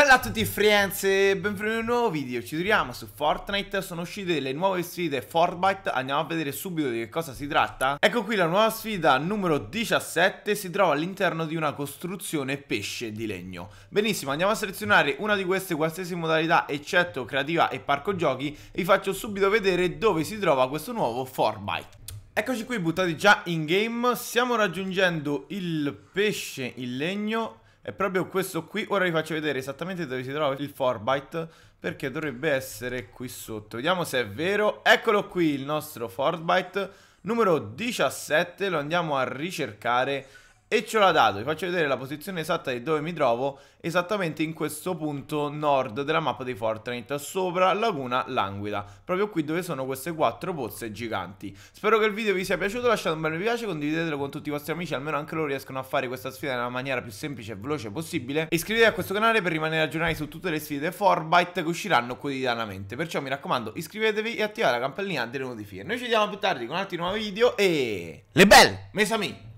Bella a tutti friends e benvenuti in un nuovo video, ci troviamo su Fortnite, sono uscite le nuove sfide Fortnite, andiamo a vedere subito di che cosa si tratta Ecco qui la nuova sfida numero 17, si trova all'interno di una costruzione pesce di legno Benissimo, andiamo a selezionare una di queste qualsiasi modalità eccetto creativa e parco giochi E vi faccio subito vedere dove si trova questo nuovo Fortnite Eccoci qui buttati già in game, stiamo raggiungendo il pesce in legno è proprio questo qui, ora vi faccio vedere esattamente dove si trova il Forbite Perché dovrebbe essere qui sotto, vediamo se è vero Eccolo qui il nostro Forbite numero 17, lo andiamo a ricercare e ce l'ha dato, vi faccio vedere la posizione esatta di dove mi trovo, esattamente in questo punto nord della mappa di Fortnite, sopra Laguna Languida, proprio qui dove sono queste quattro pozze giganti. Spero che il video vi sia piaciuto, lasciate un bel mi piace, condividetelo con tutti i vostri amici, almeno anche loro riescono a fare questa sfida nella maniera più semplice e veloce possibile. E Iscrivetevi a questo canale per rimanere aggiornati su tutte le sfide Forbite che usciranno quotidianamente, perciò mi raccomando iscrivetevi e attivate la campanellina delle notifiche. Noi ci vediamo più tardi con altri nuovi video e... Le belle! Mes amis!